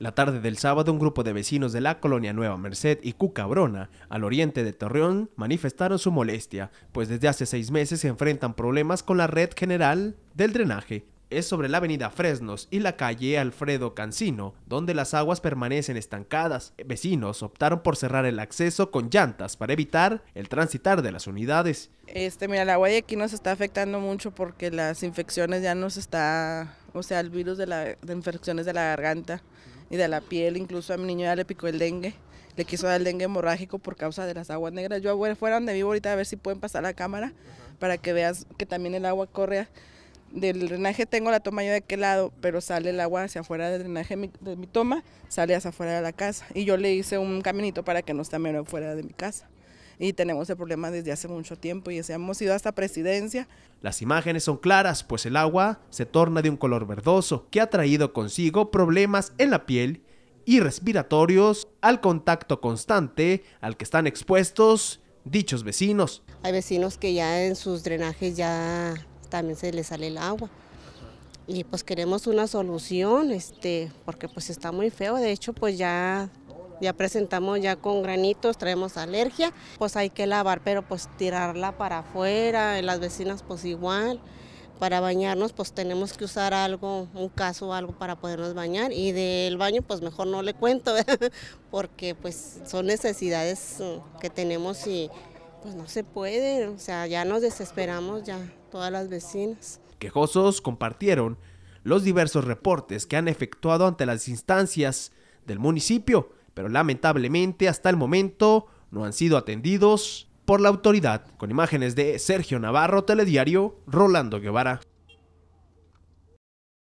La tarde del sábado, un grupo de vecinos de la colonia Nueva Merced y Cucabrona, al oriente de Torreón, manifestaron su molestia, pues desde hace seis meses se enfrentan problemas con la red general del drenaje, es sobre la avenida Fresnos y la calle Alfredo Cancino, donde las aguas permanecen estancadas. Vecinos optaron por cerrar el acceso con llantas para evitar el transitar de las unidades. Este, mira, el agua de aquí nos está afectando mucho porque las infecciones ya nos está, o sea, el virus de, la, infecciones de la garganta y de la piel, incluso a mi niño ya le picó el dengue le quiso dar el dengue hemorrágico por causa de las aguas negras. Yo voy fuera donde vivo ahorita a ver si pueden pasar la cámara para que veas que también el agua corre del drenaje tengo la toma yo de qué lado, pero sale el agua hacia afuera del drenaje de mi, toma, sale hacia afuera de la casa. Y yo le hice un caminito para que no esté menos fuera de mi casa. Y tenemos el problema desde hace mucho tiempo y hemos ido hasta presidencia. Las imágenes son claras, pues el agua se torna de un color verdoso, que ha traído consigo problemas en la piel y respiratorios al contacto constante al que están expuestos dichos vecinos. Hay vecinos que ya en sus drenajes ya también se le sale el agua. Y pues queremos una solución, este, porque pues está muy feo, de hecho pues ya ya presentamos ya con granitos, traemos alergia, pues hay que lavar, pero pues tirarla para afuera, en las vecinas pues igual. Para bañarnos pues tenemos que usar algo, un caso o algo para podernos bañar y del baño pues mejor no le cuento, porque pues son necesidades mm, que tenemos y pues no se puede, o sea, ya nos desesperamos ya todas las vecinas. Quejosos compartieron los diversos reportes que han efectuado ante las instancias del municipio, pero lamentablemente hasta el momento no han sido atendidos por la autoridad. Con imágenes de Sergio Navarro, Telediario, Rolando Guevara.